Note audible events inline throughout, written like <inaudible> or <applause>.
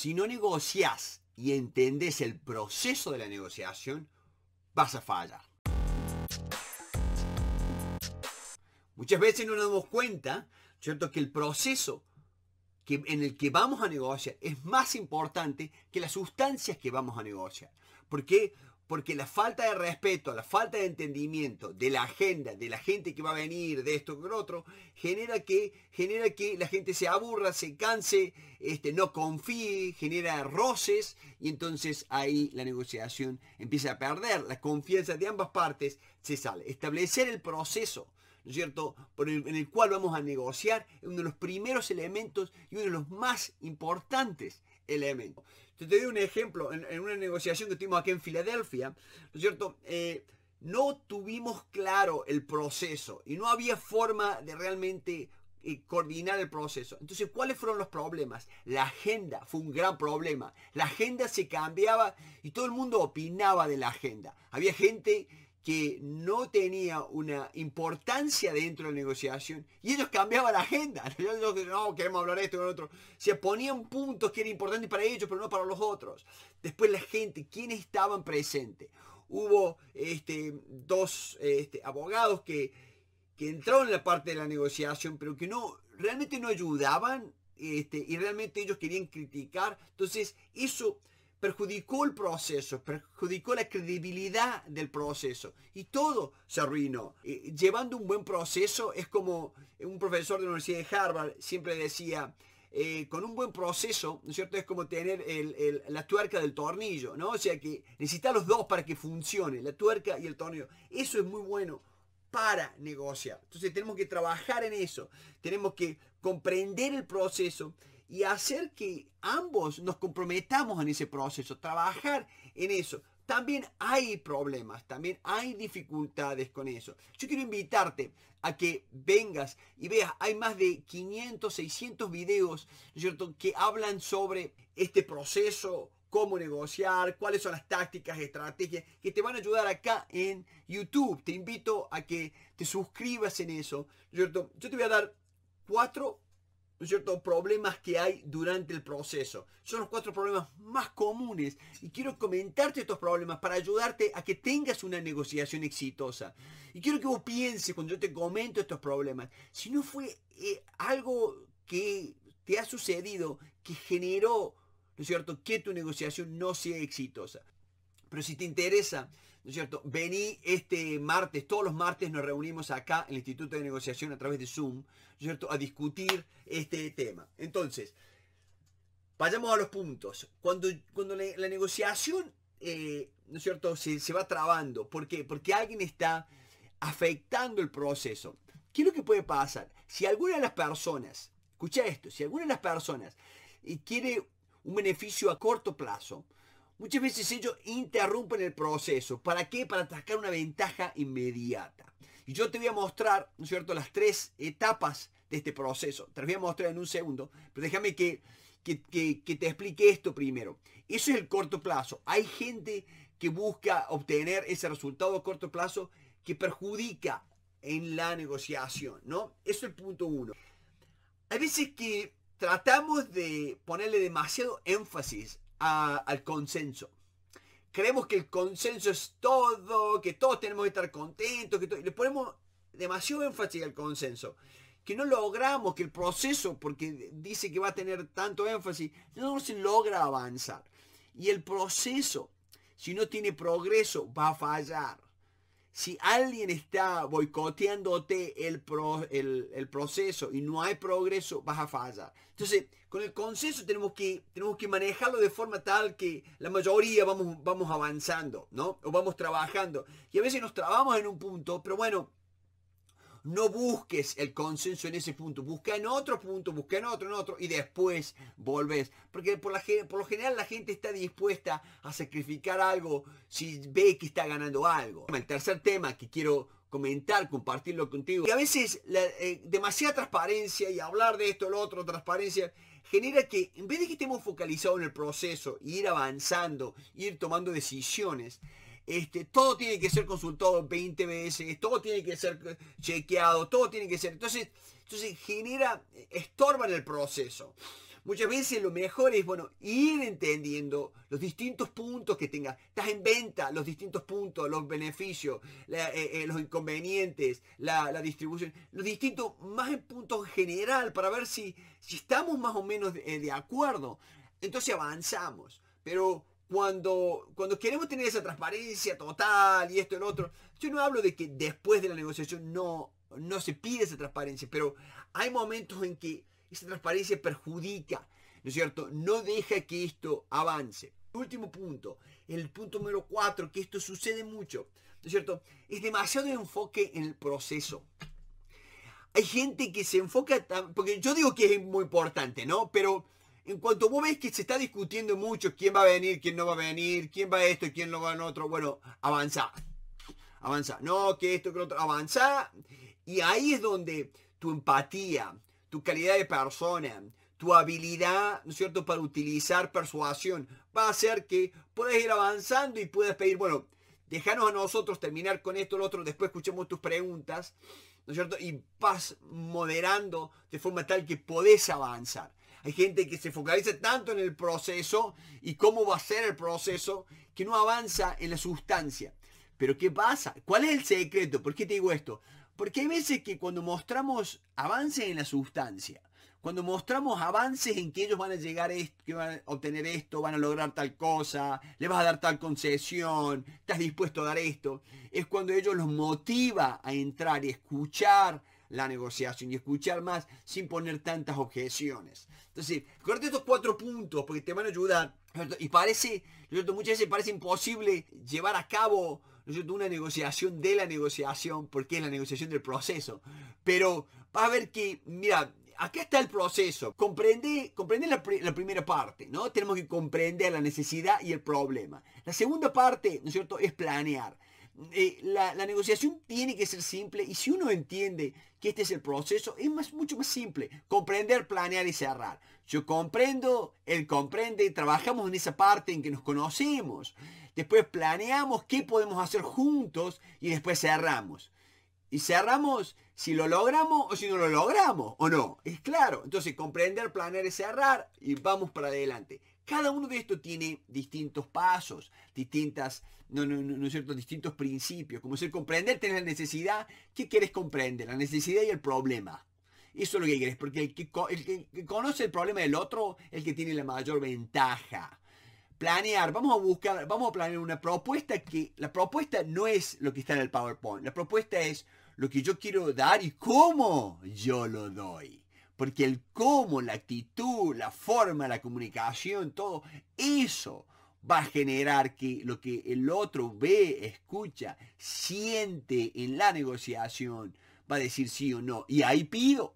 Si no negocias y entendés el proceso de la negociación, vas a fallar. Muchas veces no nos damos cuenta, ¿cierto?, que el proceso en el que vamos a negociar es más importante que las sustancias que vamos a negociar. porque porque la falta de respeto, la falta de entendimiento de la agenda, de la gente que va a venir, de esto con otro, genera que, genera que la gente se aburra, se canse, este, no confíe, genera roces y entonces ahí la negociación empieza a perder. La confianza de ambas partes se sale. Establecer el proceso, ¿no es cierto?, en el cual vamos a negociar, es uno de los primeros elementos y uno de los más importantes elemento. Te doy un ejemplo, en, una negociación que tuvimos aquí en Filadelfia, ¿no es cierto? Eh, no tuvimos claro el proceso y no había forma de realmente eh, coordinar el proceso. Entonces, ¿cuáles fueron los problemas? La agenda fue un gran problema. La agenda se cambiaba y todo el mundo opinaba de la agenda. Había gente que no tenía una importancia dentro de la negociación y ellos cambiaban la agenda. <laughs> no, queremos hablar de esto o de otro. Se ponían puntos que eran importantes para ellos, pero no para los otros. Después la gente, quienes estaban presentes? Hubo este, dos este, abogados que, que entraron en la parte de la negociación, pero que no realmente no ayudaban este, y realmente ellos querían criticar. Entonces, eso perjudicó el proceso, perjudicó la credibilidad del proceso y todo se arruinó. llevando un buen proceso es como un profesor de la Universidad de Harvard siempre decía, eh, con un buen proceso, ¿no es cierto? Es como tener la tuerca del tornillo, ¿no? O sea que necesitas los dos para que funcione, la tuerca y el tornillo. Eso es muy bueno para negociar. Entonces tenemos que trabajar en eso, tenemos que comprender el proceso y hacer que ambos nos comprometamos en ese proceso, trabajar en eso. También hay problemas, también hay dificultades con eso. Yo quiero invitarte a que vengas y veas, hay más de 500, 600 videos ¿cierto? que hablan sobre este proceso, cómo negociar, cuáles son las tácticas, estrategias que te van a ayudar acá en YouTube. Te invito a que te suscribas en eso. ¿cierto? Yo te voy a dar cuatro ¿no es cierto?, problemas que hay durante el proceso. Son los cuatro problemas más comunes y quiero comentarte estos problemas para ayudarte a que tengas una negociación exitosa. Y quiero que vos pienses cuando yo te comento estos problemas, si no fue eh, algo que te ha sucedido que generó, ¿no es cierto?, que tu negociación no sea exitosa. Pero si te interesa, ¿no es cierto? Vení este martes, todos los martes nos reunimos acá en el Instituto de Negociación a través de Zoom, ¿no es cierto? A discutir este tema. Entonces, vayamos a los puntos. Cuando, cuando la, negociación, eh, ¿no es cierto?, se, se, va trabando. ¿Por qué? Porque alguien está afectando el proceso. ¿Qué es lo que puede pasar? Si alguna de las personas, escucha esto, si alguna de las personas eh, quiere un beneficio a corto plazo, Muchas veces ellos interrumpen el proceso. ¿Para qué? Para atacar una ventaja inmediata. Y yo te voy a mostrar, ¿no es cierto?, las tres etapas de este proceso. Te las voy a mostrar en un segundo, pero déjame que, te explique esto primero. Eso es el corto plazo. Hay gente que busca obtener ese resultado a corto plazo que perjudica en la negociación, ¿no? Eso es el punto uno. Hay veces que tratamos de ponerle demasiado énfasis al consenso. Creemos que el consenso es todo, que todos tenemos que estar contentos, que le ponemos demasiado énfasis al consenso. Que no logramos que el proceso, porque dice que va a tener tanto énfasis, no se logra avanzar. Y el proceso, si no tiene progreso, va a fallar si alguien está boicoteándote el, el, el, proceso y no hay progreso, vas a fallar. Entonces, con el consenso tenemos que, tenemos que manejarlo de forma tal que la mayoría vamos, vamos avanzando, ¿no? O vamos trabajando. Y a veces nos trabamos en un punto, pero bueno, no busques el consenso en ese punto, busca en otro punto, busca en otro, en otro, y después volvés. Porque por, lo general la gente está dispuesta a sacrificar algo si ve que está ganando algo. El tercer tema que quiero comentar, compartirlo contigo. Que a veces eh, demasiada transparencia y hablar de esto, lo otro, transparencia, genera que en vez de que estemos focalizados en el proceso, ir avanzando, ir tomando decisiones, este, todo tiene que ser consultado 20 veces, todo tiene que ser chequeado, todo tiene que ser. Entonces, entonces genera, en el proceso. Muchas veces lo mejor es, bueno, ir entendiendo los distintos puntos que tengas. Estás en venta, los distintos puntos, los beneficios, eh, eh, los inconvenientes, la, distribución, los distintos, más en punto general, para ver si, si estamos más o menos de eh, acuerdo. Entonces avanzamos. Pero cuando, cuando queremos tener esa transparencia total y esto y lo otro, yo no hablo de que después de la negociación no, no se pide esa transparencia, pero hay momentos en que esa transparencia perjudica, ¿no es cierto? No deja que esto avance. Último punto, el punto número cuatro, que esto sucede mucho, ¿no es cierto? Es demasiado enfoque en el proceso. Hay gente que se enfoca, porque yo digo que es muy importante, ¿no? Pero en cuanto vos ves que se está discutiendo mucho quién va a venir, quién no va a venir, quién va a esto y quién no va a otro, bueno, avanza. Avanza. No, que esto, que lo otro. Avanza. Y ahí es donde tu empatía, tu calidad de persona, tu habilidad, ¿no es cierto?, para utilizar persuasión, va a hacer que puedas ir avanzando y puedas pedir, bueno, déjanos a nosotros terminar con esto, lo otro, después escuchemos tus preguntas, ¿no es cierto? Y vas moderando de forma tal que podés avanzar. Hay gente que se focaliza tanto en el proceso y cómo va a ser el proceso que no avanza en la sustancia. Pero ¿qué pasa? ¿Cuál es el secreto? ¿Por qué te digo esto? Porque hay veces que cuando mostramos avances en la sustancia, cuando mostramos avances en que ellos van a llegar a esto, que van a obtener esto, van a lograr tal cosa, le vas a dar tal concesión, estás dispuesto a dar esto, es cuando ellos los motiva a entrar y escuchar la negociación y escuchar más sin poner tantas objeciones. Entonces, recuerda estos cuatro puntos porque te van a ayudar. Y parece, muchas veces parece imposible llevar a cabo una negociación de la negociación porque es la negociación del proceso. Pero vas a ver que, mira, acá está el proceso. Comprende, comprende la, la, primera parte, ¿no? Tenemos que comprender la necesidad y el problema. La segunda parte, ¿no es cierto?, es planear. Eh, la, negociación tiene que ser simple y si uno entiende que este es el proceso, es más, mucho más simple. Comprender, planear y cerrar. Yo comprendo, él comprende, trabajamos en esa parte en que nos conocemos. Después planeamos qué podemos hacer juntos y después cerramos. Y cerramos si lo logramos o si no lo logramos o no. Es claro. Entonces, comprender, planear y cerrar y vamos para adelante. Cada uno de estos tiene distintos pasos, distintas, no, no, cierto? distintos principios, como ser comprender, tener la necesidad, ¿qué quieres comprender? La necesidad y el problema. Eso es lo que quieres, porque el que, el que conoce el problema del otro es el que tiene la mayor ventaja. Planear, vamos a buscar, vamos a planear una propuesta que, la propuesta no es lo que está en el PowerPoint, la propuesta es lo que yo quiero dar y cómo yo lo doy. Porque el cómo, la actitud, la forma, la comunicación, todo eso va a generar que lo que el otro ve, escucha, siente en la negociación, va a decir sí o no. Y ahí pido.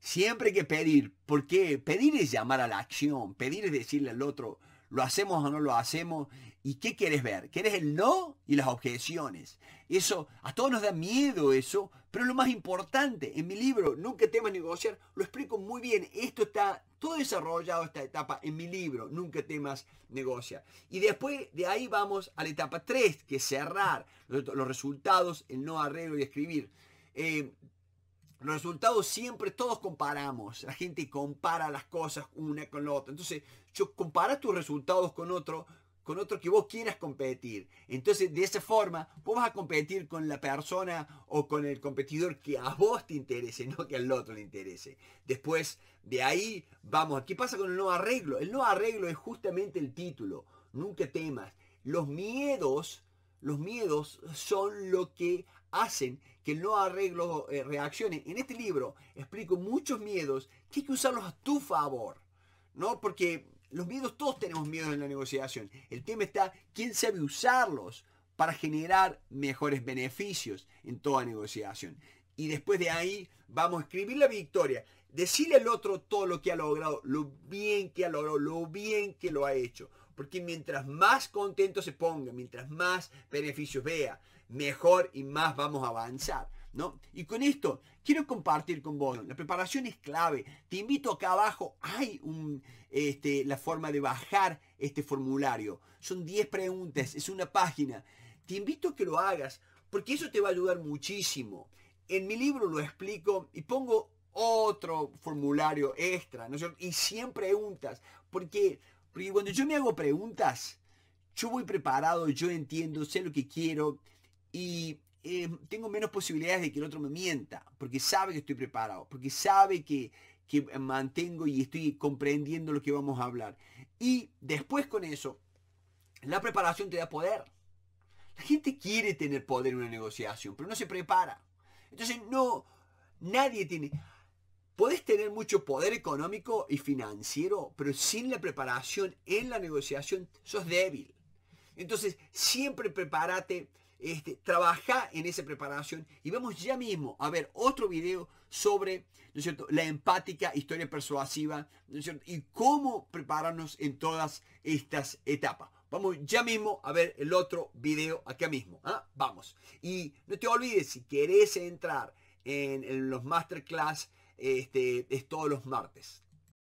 Siempre hay que pedir, porque pedir es llamar a la acción, pedir es decirle al otro, lo hacemos o no lo hacemos, y qué quieres ver, quieres el no y las objeciones. Eso, a todos nos da miedo eso, pero lo más importante, en mi libro, Nunca temas negociar, lo explico muy bien. Esto está todo desarrollado, esta etapa, en mi libro, Nunca temas negociar. Y después de ahí vamos a la etapa 3, que es cerrar los resultados, el no arreglo y escribir. Eh, los resultados siempre todos comparamos. La gente compara las cosas una con la otra. Entonces, yo comparas tus resultados con otro, con otro que vos quieras competir. Entonces, de esa forma, vos vas a competir con la persona o con el competidor que a vos te interese, <laughs> no que al otro le interese. Después, de ahí, vamos, ¿qué pasa con el no arreglo? El no arreglo es justamente el título, nunca temas. Los miedos, los miedos son lo que hacen que el no arreglo eh, reaccione. En este libro explico muchos miedos que hay que usarlos a tu favor, ¿no? Porque los miedos, todos tenemos miedos en la negociación. El tema está quién sabe usarlos para generar mejores beneficios en toda negociación. Y después de ahí vamos a escribir la victoria. Decirle al otro todo lo que ha logrado, lo bien que ha logrado, lo bien que lo ha hecho. Porque mientras más contento se ponga, mientras más beneficios vea, mejor y más vamos a avanzar. Y con esto quiero compartir con vos, la preparación es clave. Te invito acá abajo, hay este, la forma de bajar este formulario. Son 10 preguntas, es una página. Te invito a que lo hagas porque eso te va a ayudar muchísimo. En mi libro lo explico y pongo otro formulario extra, ¿no Y 100 preguntas. Porque, porque cuando yo me hago preguntas, yo voy preparado, yo entiendo, sé lo que quiero y eh, tengo menos posibilidades de que el otro me mienta, porque sabe que estoy preparado, porque sabe que, que mantengo y estoy comprendiendo lo que vamos a hablar. Y después con eso, la preparación te da poder. La gente quiere tener poder en una negociación, pero no se prepara. Entonces no, nadie tiene... Podés tener mucho poder económico y financiero, pero sin la preparación en la negociación sos débil. Entonces siempre prepárate este, trabaja en esa preparación y vamos ya mismo a ver otro video sobre la empática historia persuasiva y cómo prepararnos en todas estas etapas. Vamos ya mismo a ver el otro video acá mismo. ¿ah? Vamos. Y no te olvides, si querés entrar en, en los masterclass, este, es todos los martes.